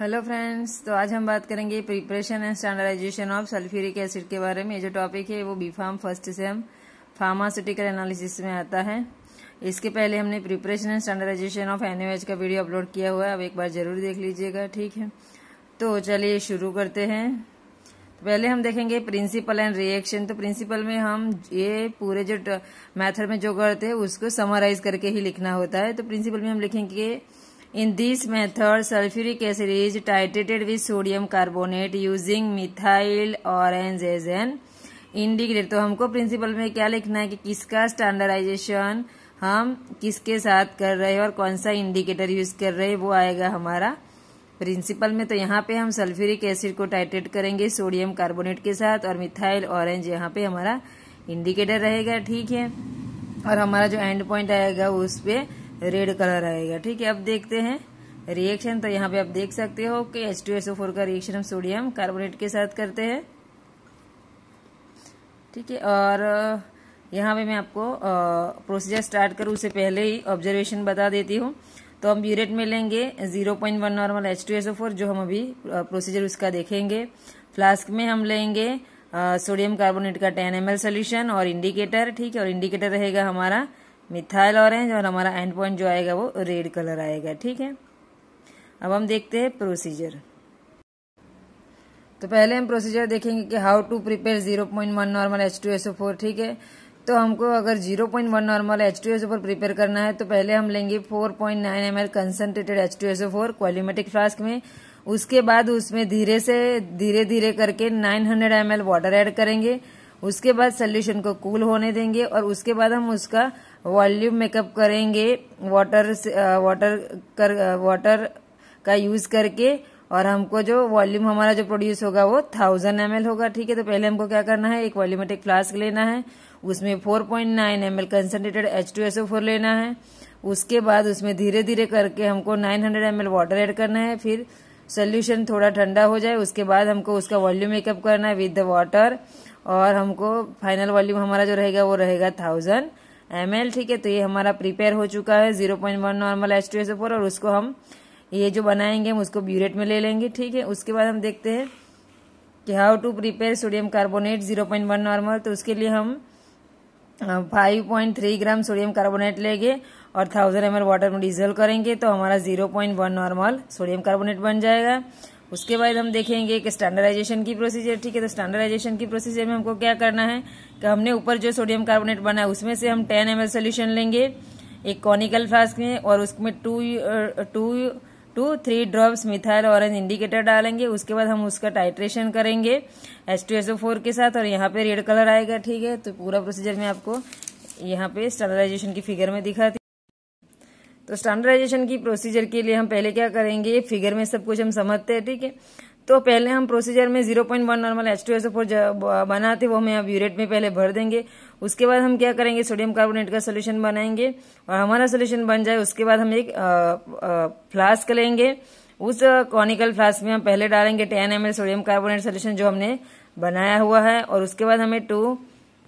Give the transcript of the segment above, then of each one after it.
hello friends तो आज हम बात करेंगे preparation and standardisation of sulphuric acid के बारे में ये जो टॉपिक है वो बी फार्म फर्स्ट से हम फार्मास्यूटिकल एनालिसिस में आता है इसके पहले हमने preparation and standardisation of N का वीडियो अपलोड किया हुआ है अब एक बार जरूर देख लीजिएगा ठीक है तो चलिए शुरू करते हैं तो पहले हम देखेंगे प्रिंसिपल एंड रिएक्शन तो प्रिंसिपल में हम ये पूरे जो मैथड में जो करते हैं उसको समराइज करके ही लिखना होता है तो प्रिंसिपल में हम लिखेंगे In this method, sulfuric acid is titrated with sodium carbonate using methyl orange as an indicator तो हमको प्रिंसिपल में क्या लिखना है कि किसका स्टैंडर्डाइजेशन हम किसके साथ कर रहे हैं और कौन सा इंडिकेटर यूज कर रहे हैं वो आएगा हमारा प्रिंसिपल में तो यहाँ पे हम सल्फ्यूरिक एसिड को टाइट्रेट करेंगे सोडियम कार्बोनेट के साथ और मिथाइल ऑरेंज यहाँ पे हमारा इंडिकेटर रहेगा ठीक है और हमारा जो एंड पॉइंट आएगा उस पर रेड कलर रहेगा ठीक है अब देखते हैं रिएक्शन तो यहाँ पे आप देख सकते हो कि H two S O four का रिएक्शन हम सोडियम कार्बोनेट के साथ करते हैं ठीक है और यहाँ पे मैं आपको प्रोसीजर स्टार्ट करूँ उससे पहले ही ऑब्जर्वेशन बता देती हूँ तो हम यूरेट में लेंगे zero point one normal H two S O four जो हम अभी प्रोसीजर उसका देखेंगे फ्लास्क में हम लेंगे सोडियम कार्बोनेट का टेन एम एल सोल्यूशन और इंडिकेटर ठीक है और इंडिकेटर रहेगा हमारा मिथाइल ऑरेंज और हमारा एंड पॉइंट जो आएगा वो रेड कलर आएगा ठीक है अब हम देखते हैं प्रोसीजर तो पहले हम प्रोसीजर देखेंगे कि how to prepare zero point one normal H two S O four ठीक है तो हमको अगर zero point one normal H two S O four prepare करना है तो पहले हम लेंगे four point nine M L concentrated H two S O four volumetric flask में उसके बाद उसमें धीरे से धीरे धीरे करके nine hundred M L water add करेंगे उसके बाद सोल्यूशन को कूल होने देंगे और उसके बाद हम उसका वॉल्यूम मेकअप करेंगे वाटर वाटर कर वाटर का यूज करके और हमको जो वॉल्यूम हमारा जो प्रोड्यूस होगा वो थाउजेंड एम होगा ठीक है तो पहले हमको क्या करना है एक वॉल्यूमेटिक फ्लास्क लेना है उसमें four point nine M L concentrated H two S four लेना है उसके बाद उसमें धीरे धीरे करके हमको nine hundred M L water add करना है फिर सोल्यूशन थोड़ा ठंडा हो जाए उसके बाद हमको उसका वॉल्यूम मेकअप करना है विद द वाटर और हमको फाइनल वॉल्यूम हमारा जो रहेगा वो रहेगा थाउजेंड एम ठीक है तो ये हमारा प्रिपेयर हो चुका है zero point one normal H two S O four और उसको हम ये जो बनाएंगे हम उसको ब्यूरेट में ले लेंगे ठीक है उसके बाद हम देखते हैं कि how to prepare sodium carbonate zero point one normal तो उसके लिए हम five point three gram sodium carbonate लेंगे और थाउजेंड एम वाटर में डीजल करेंगे तो हमारा zero point one normal sodium carbonate बन जाएगा उसके बाद हम देखेंगे कि स्टैंडर्डाइजेशन की प्रोसीजर ठीक है तो स्टैंडर्डाइजेशन की प्रोसीजर में हमको क्या करना है कि हमने ऊपर जो सोडियम कार्बोनेट बना है उसमें से हम टेन एम एल सोल्यूशन लेंगे एक कॉनिकल फ्लास्क में और उसमें two two two three drops methyl orange indicator डालेंगे उसके बाद हम उसका टाइट्रेशन करेंगे एच टू एस फोर के साथ और यहाँ पे रेड कलर आएगा ठीक है तो पूरा प्रोसीजर में आपको यहाँ पे स्टैंडर्डाइजेशन की फिगर में दिखाती तो स्टैंडर्डाइजेशन की प्रोसीजर के लिए हम पहले क्या करेंगे फिगर में सब कुछ हम समझते हैं ठीक है तो पहले हम प्रोसीजर में 0.1 नॉर्मल एच टू बनाते वो हम यूरेट में पहले भर देंगे उसके बाद हम क्या करेंगे सोडियम कार्बोनेट का सोल्यूशन बनाएंगे और हमारा सोल्यूशन बन जाए उसके बाद हम एक फ्लास्क लेंगे उस कॉनिकल फ्लास्क में हम पहले डालेंगे ten M sodium carbonate solution जो हमने बनाया हुआ है और उसके बाद हमें टू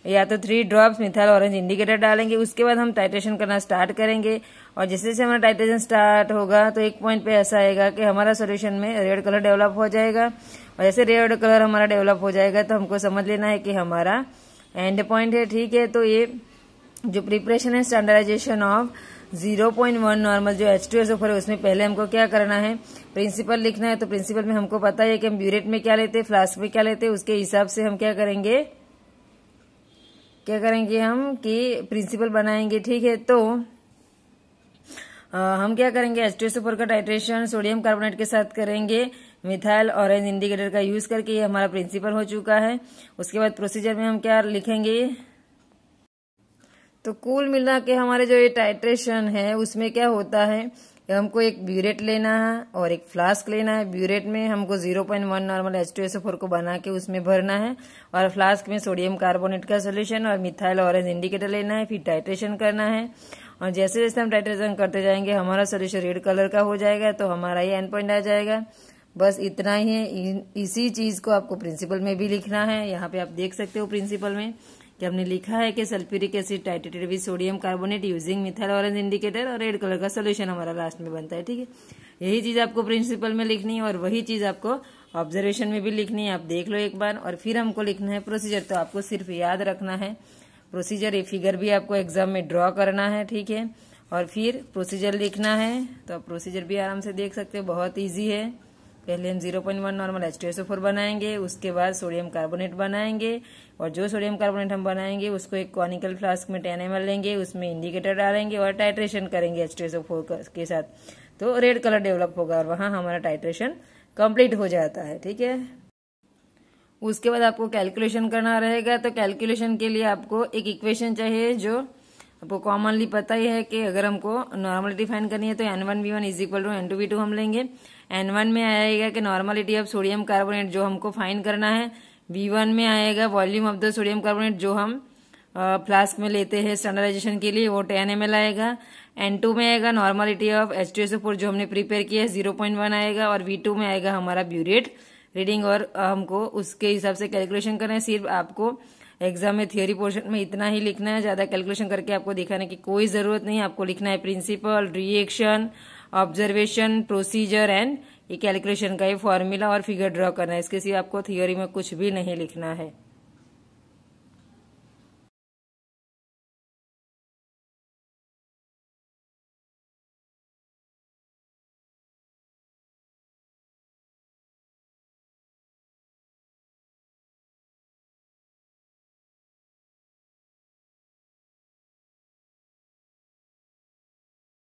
या तो three drops methyl orange indicator डालेंगे उसके बाद हम टाइट्रेशन करना स्टार्ट करेंगे और जैसे जैसे हमारा टाइट्रेशन स्टार्ट होगा तो एक पॉइंट पे ऐसा आएगा कि हमारा सोल्यूशन में रेड कलर डेवलप हो जाएगा और जैसे रेड कलर हमारा डेवलप हो जाएगा तो हमको समझ लेना है कि हमारा एंड पॉइंट है ठीक है तो ये जो प्रिपरेशन है standardization of zero point one normal जो एच टू एस ऑफर है उसमें पहले हमको क्या करना है प्रिंसिपल लिखना है तो प्रिंसिपल में हमको पता है कि हम ब्यूरेट में क्या लेते हैं फ्लास्क में क्या लेते हैं उसके हिसाब से हम क्या करेंगे क्या करेंगे हम कि प्रिंसिपल बनाएंगे ठीक है तो आ, हम क्या करेंगे एच सुपर का टाइट्रेशन सोडियम कार्बोनेट के साथ करेंगे मिथाइल ऑरेंज इंडिकेटर का यूज करके ये हमारा प्रिंसिपल हो चुका है उसके बाद प्रोसीजर में हम क्या लिखेंगे तो कुल मिला के हमारे जो ये टाइट्रेशन है उसमें क्या होता है हमको एक ब्यूरेट लेना है और एक फ्लास्क लेना है ब्यूरेट में हमको 0.1 नॉर्मल H2SO4 को बना के उसमें भरना है और फ्लास्क में सोडियम कार्बोनेट का सोल्यूशन और मिथाइल ऑरेंज इंडिकेटर लेना है फिर टाइट्रेशन करना है और जैसे जैसे हम टाइट्रेशन करते जाएंगे हमारा सोल्यूशन रेड कलर का हो जाएगा तो हमारा ये एंड पॉइंट आ जाएगा बस इतना ही है इसी चीज़ को आपको प्रिंसिपल में भी लिखना है यहाँ पे आप देख सकते हो प्रिंसिपल में कि हमने लिखा है कि सल्फ्यूरिक एसिड टाइटेटेड with sodium carbonate using methyl orange indicator और रेड कलर का सोल्यूशन हमारा लास्ट में बनता है ठीक है यही चीज़ आपको प्रिंसिपल में लिखनी है और वही चीज़ आपको ऑब्जर्वेशन में भी लिखनी है आप देख लो एक बार और फिर हमको लिखना है प्रोसीजर तो आपको सिर्फ याद रखना है प्रोसीजर ये फिगर भी आपको एग्जाम में ड्रॉ करना है ठीक है और फिर प्रोसीजर लिखना है तो आप प्रोसीजर भी आराम से देख सकते हो बहुत ईजी है पहले हम 0.1 नॉर्मल एच फोर बनाएंगे उसके बाद सोडियम कार्बोनेट बनाएंगे और जो सोडियम कार्बोनेट हम बनाएंगे उसको एक कॉनिकल फ्लास्क में टेन एम लेंगे उसमें इंडिकेटर डालेंगे और टाइट्रेशन करेंगे एच के साथ तो रेड कलर डेवलप होगा और वहां हमारा टाइट्रेशन कंप्लीट हो जाता है ठीक है उसके बाद आपको कैलकुलेशन करना रहेगा तो कैलकुलेशन के लिए आपको एक इक्वेशन चाहिए जो आपको तो कॉमनली पता ही है कि अगर हमको नॉर्मल डिफाइन करनी है तो N one B one is equal to N two B two हम लेंगे एन वन में आएगा कि नॉर्मलिटी ऑफ सोडियम कार्बोनेट जो हमको फाइन करना है बी वन में आएगा volume of the sodium carbonate जो हम फ्लास्क में लेते हैं स्टैंडर्डाइजेशन के लिए वो टेन एम आएगा एन टू में आएगा normality of H two S four जो हमने प्रिपेयर किया है जीरो पॉइंट वन आएगा और वी टू में आएगा हमारा ब्यूरेट रीडिंग और हमको उसके हिसाब से कैलकुलेशन करना है सिर्फ आपको एग्जाम में थियोरी पोर्शन में इतना ही लिखना है ज़्यादा कैलकुलेशन करके आपको दिखाने की कोई ज़रूरत नहीं आपको लिखना है principle reaction observation procedure and ये कैलकुलेशन का ये फॉर्मूला और फिगर ड्रॉ करना है इसके सिवा आपको थियोरी में कुछ भी नहीं लिखना है